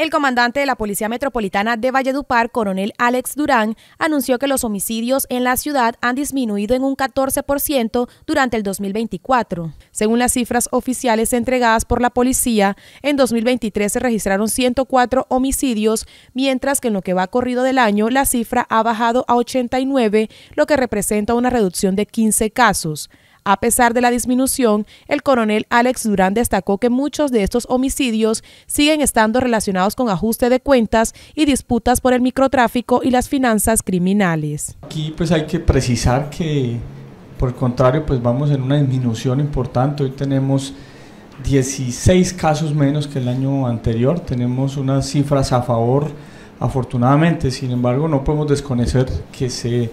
El comandante de la Policía Metropolitana de Valledupar, coronel Alex Durán, anunció que los homicidios en la ciudad han disminuido en un 14% durante el 2024. Según las cifras oficiales entregadas por la policía, en 2023 se registraron 104 homicidios, mientras que en lo que va corrido del año la cifra ha bajado a 89, lo que representa una reducción de 15 casos. A pesar de la disminución, el coronel Alex Durán destacó que muchos de estos homicidios siguen estando relacionados con ajuste de cuentas y disputas por el microtráfico y las finanzas criminales. Aquí pues hay que precisar que por el contrario pues vamos en una disminución importante. Hoy tenemos 16 casos menos que el año anterior. Tenemos unas cifras a favor afortunadamente. Sin embargo no podemos desconocer que se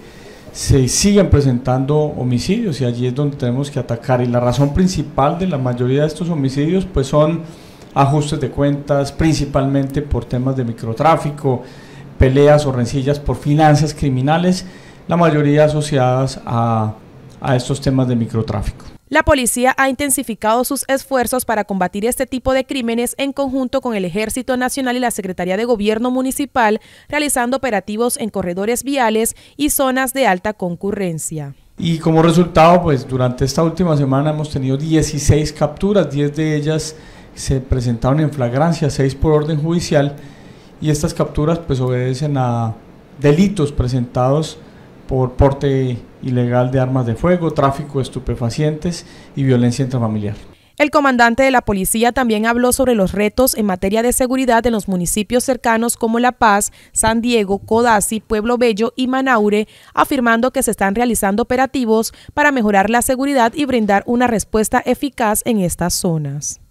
se siguen presentando homicidios y allí es donde tenemos que atacar. Y la razón principal de la mayoría de estos homicidios pues son ajustes de cuentas, principalmente por temas de microtráfico, peleas o rencillas por finanzas criminales, la mayoría asociadas a, a estos temas de microtráfico. La policía ha intensificado sus esfuerzos para combatir este tipo de crímenes en conjunto con el Ejército Nacional y la Secretaría de Gobierno Municipal, realizando operativos en corredores viales y zonas de alta concurrencia. Y como resultado, pues durante esta última semana hemos tenido 16 capturas, 10 de ellas se presentaron en flagrancia, 6 por orden judicial, y estas capturas pues obedecen a delitos presentados por porte ilegal de armas de fuego, tráfico de estupefacientes y violencia intrafamiliar. El comandante de la policía también habló sobre los retos en materia de seguridad en los municipios cercanos como La Paz, San Diego, Codazzi, Pueblo Bello y Manaure, afirmando que se están realizando operativos para mejorar la seguridad y brindar una respuesta eficaz en estas zonas.